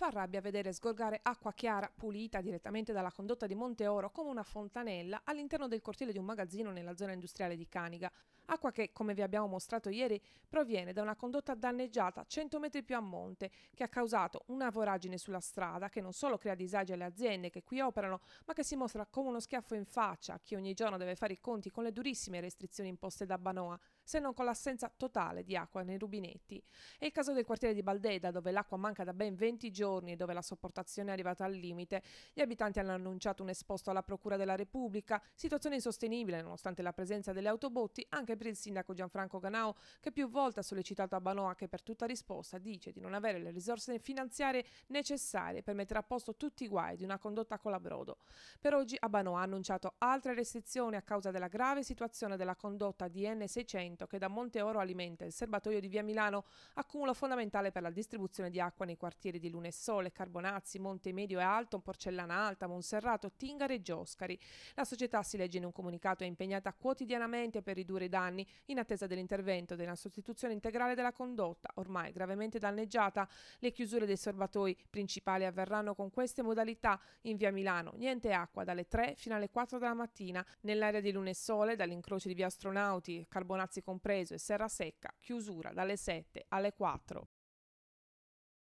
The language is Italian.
Fa rabbia vedere sgorgare acqua chiara, pulita direttamente dalla condotta di Monteoro come una fontanella all'interno del cortile di un magazzino nella zona industriale di Caniga. Acqua che, come vi abbiamo mostrato ieri, proviene da una condotta danneggiata 100 metri più a monte, che ha causato una voragine sulla strada che non solo crea disagi alle aziende che qui operano, ma che si mostra come uno schiaffo in faccia a chi ogni giorno deve fare i conti con le durissime restrizioni imposte da Banoa, se non con l'assenza totale di acqua nei rubinetti. È il caso del quartiere di Baldeda, dove l'acqua manca da ben 20 giorni giorni, dove la sopportazione è arrivata al limite, gli abitanti hanno annunciato un esposto alla Procura della Repubblica, situazione insostenibile nonostante la presenza delle autobotti anche per il sindaco Gianfranco Ganao, che più volte ha sollecitato a Banoa che per tutta risposta dice di non avere le risorse finanziarie necessarie per mettere a posto tutti i guai di una condotta colabrodo. Per oggi a Banoa ha annunciato altre restrizioni a causa della grave situazione della condotta di N600 che da Monte Oro alimenta il serbatoio di via Milano, accumulo fondamentale per la distribuzione di acqua nei quartieri di Lunessi Sole, Carbonazzi, Monte Medio e Alto, Porcellana Alta, Monserrato, Tingare e Gioscari. La società, si legge in un comunicato, è impegnata quotidianamente per ridurre i danni in attesa dell'intervento della sostituzione integrale della condotta, ormai gravemente danneggiata. Le chiusure dei serbatoi principali avverranno con queste modalità in via Milano. Niente acqua dalle 3 fino alle 4 della mattina. Nell'area di Lune e Sole, dall'incrocio di via Astronauti, Carbonazzi compreso e Serra Secca, chiusura dalle 7 alle 4.